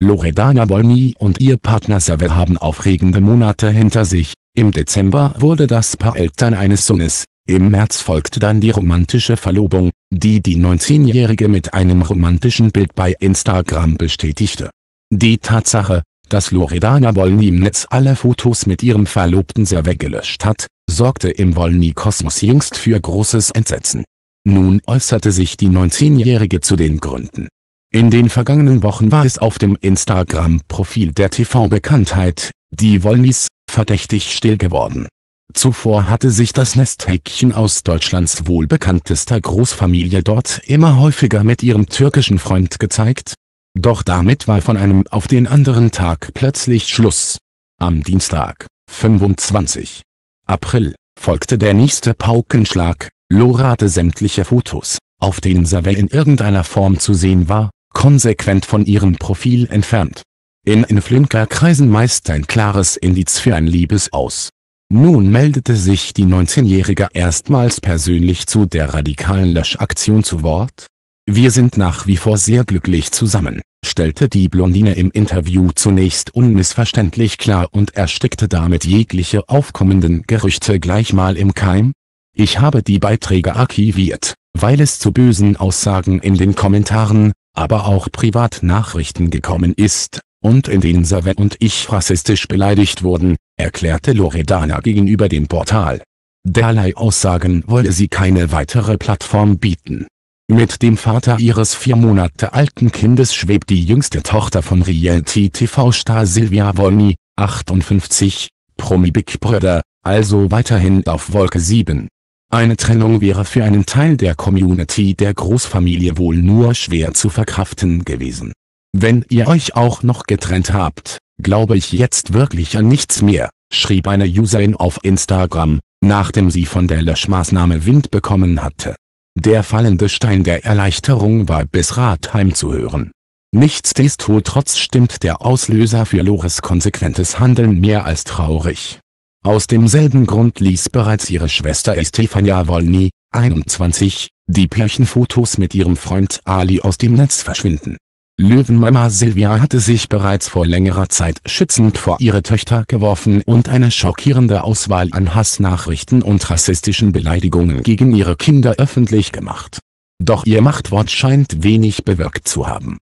Loredana Bolni und ihr Partner Saver haben aufregende Monate hinter sich. Im Dezember wurde das Paar Eltern eines Sohnes. Im März folgte dann die romantische Verlobung, die die 19-Jährige mit einem romantischen Bild bei Instagram bestätigte. Die Tatsache, dass Loredana Bolni im Netz alle Fotos mit ihrem Verlobten Saver gelöscht hat, sorgte im Bolni-Kosmos jüngst für großes Entsetzen. Nun äußerte sich die 19-Jährige zu den Gründen. In den vergangenen Wochen war es auf dem Instagram-Profil der TV-Bekanntheit, die Wollnies, verdächtig still geworden. Zuvor hatte sich das Nesthäkchen aus Deutschlands wohlbekanntester Großfamilie dort immer häufiger mit ihrem türkischen Freund gezeigt. Doch damit war von einem auf den anderen Tag plötzlich Schluss. Am Dienstag, 25. April, folgte der nächste Paukenschlag, Lo rate sämtliche Fotos, auf denen Savell in irgendeiner Form zu sehen war, konsequent von ihrem Profil entfernt. In Inflinker-Kreisen meist ein klares Indiz für ein Liebes aus. Nun meldete sich die 19-Jährige erstmals persönlich zu der radikalen Löschaktion zu Wort. Wir sind nach wie vor sehr glücklich zusammen, stellte die Blondine im Interview zunächst unmissverständlich klar und erstickte damit jegliche aufkommenden Gerüchte gleich mal im Keim. Ich habe die Beiträge archiviert, weil es zu bösen Aussagen in den Kommentaren, aber auch Privatnachrichten gekommen ist, und in denen Savet und ich rassistisch beleidigt wurden, erklärte Loredana gegenüber dem Portal. Derlei Aussagen wolle sie keine weitere Plattform bieten. Mit dem Vater ihres vier Monate alten Kindes schwebt die jüngste Tochter von Reality-TV-Star Silvia Wolny, 58, Promi Big Brother, also weiterhin auf Wolke 7. Eine Trennung wäre für einen Teil der Community der Großfamilie wohl nur schwer zu verkraften gewesen. Wenn ihr euch auch noch getrennt habt, glaube ich jetzt wirklich an nichts mehr, schrieb eine Userin auf Instagram, nachdem sie von der Löschmaßnahme Wind bekommen hatte. Der fallende Stein der Erleichterung war bis Ratheim zu hören. Nichtsdestotrotz stimmt der Auslöser für Lores konsequentes Handeln mehr als traurig. Aus demselben Grund ließ bereits ihre Schwester Estefania Wolny, 21, die Pärchenfotos mit ihrem Freund Ali aus dem Netz verschwinden. Löwenmama Silvia hatte sich bereits vor längerer Zeit schützend vor ihre Töchter geworfen und eine schockierende Auswahl an Hassnachrichten und rassistischen Beleidigungen gegen ihre Kinder öffentlich gemacht. Doch ihr Machtwort scheint wenig bewirkt zu haben.